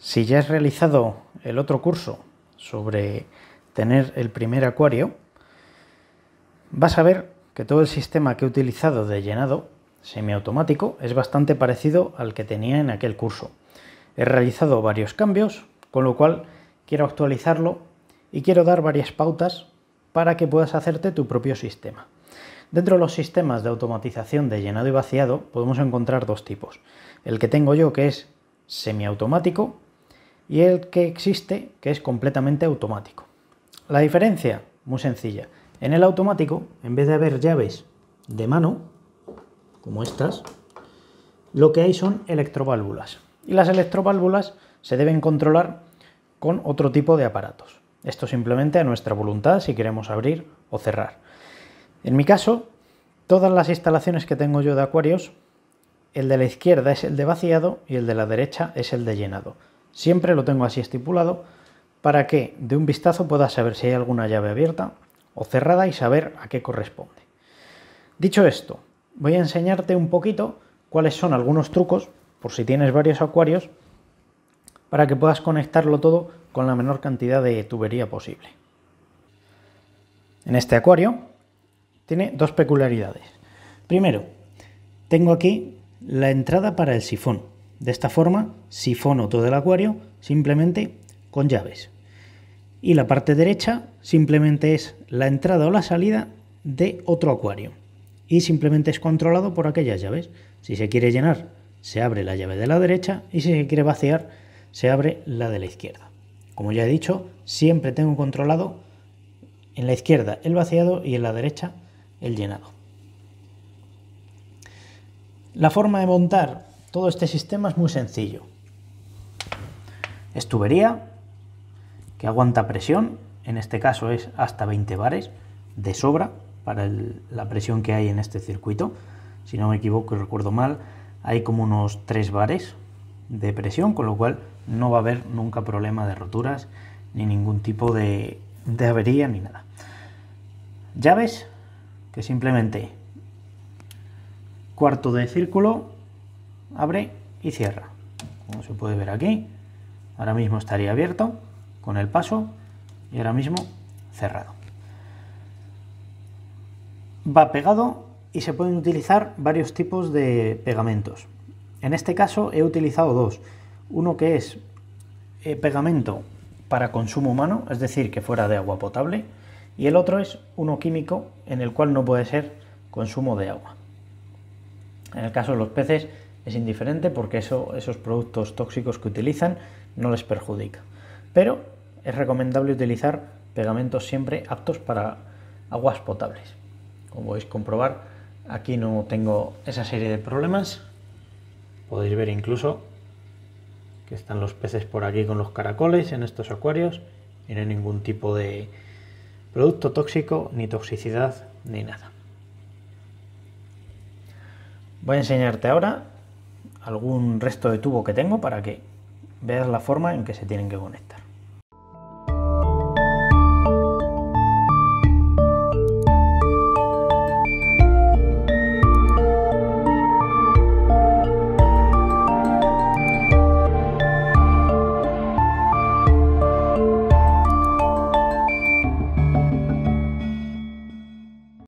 Si ya has realizado el otro curso sobre tener el primer acuario, vas a ver que todo el sistema que he utilizado de llenado semiautomático es bastante parecido al que tenía en aquel curso. He realizado varios cambios, con lo cual quiero actualizarlo y quiero dar varias pautas para que puedas hacerte tu propio sistema. Dentro de los sistemas de automatización de llenado y vaciado podemos encontrar dos tipos. El que tengo yo que es semiautomático y el que existe que es completamente automático. La diferencia, muy sencilla. En el automático, en vez de haber llaves de mano, como estas, lo que hay son electroválvulas. Y las electroválvulas se deben controlar con otro tipo de aparatos. Esto simplemente a nuestra voluntad si queremos abrir o cerrar. En mi caso, todas las instalaciones que tengo yo de acuarios, el de la izquierda es el de vaciado y el de la derecha es el de llenado. Siempre lo tengo así estipulado para que de un vistazo puedas saber si hay alguna llave abierta o cerrada y saber a qué corresponde. Dicho esto, voy a enseñarte un poquito cuáles son algunos trucos, por si tienes varios acuarios, para que puedas conectarlo todo con la menor cantidad de tubería posible. En este acuario tiene dos peculiaridades. Primero, tengo aquí la entrada para el sifón. De esta forma sifono todo el acuario simplemente con llaves. Y la parte derecha simplemente es la entrada o la salida de otro acuario. Y simplemente es controlado por aquellas llaves. Si se quiere llenar, se abre la llave de la derecha y si se quiere vaciar, se abre la de la izquierda. Como ya he dicho, siempre tengo controlado en la izquierda el vaciado y en la derecha el llenado. La forma de montar todo este sistema es muy sencillo. Estubería que aguanta presión, en este caso es hasta 20 bares, de sobra para la presión que hay en este circuito. Si no me equivoco y recuerdo mal, hay como unos 3 bares de presión, con lo cual no va a haber nunca problema de roturas ni ningún tipo de, de avería ni nada. Llaves que simplemente cuarto de círculo, abre y cierra. Como se puede ver aquí, ahora mismo estaría abierto con el paso y ahora mismo cerrado. Va pegado y se pueden utilizar varios tipos de pegamentos. En este caso he utilizado dos. Uno que es eh, pegamento para consumo humano, es decir, que fuera de agua potable, y el otro es uno químico en el cual no puede ser consumo de agua. En el caso de los peces indiferente porque eso, esos productos tóxicos que utilizan no les perjudica. Pero es recomendable utilizar pegamentos siempre aptos para aguas potables. Como podéis comprobar, aquí no tengo esa serie de problemas. Podéis ver incluso que están los peces por aquí con los caracoles en estos acuarios y no hay ningún tipo de producto tóxico, ni toxicidad, ni nada. Voy a enseñarte ahora algún resto de tubo que tengo para que veas la forma en que se tienen que conectar.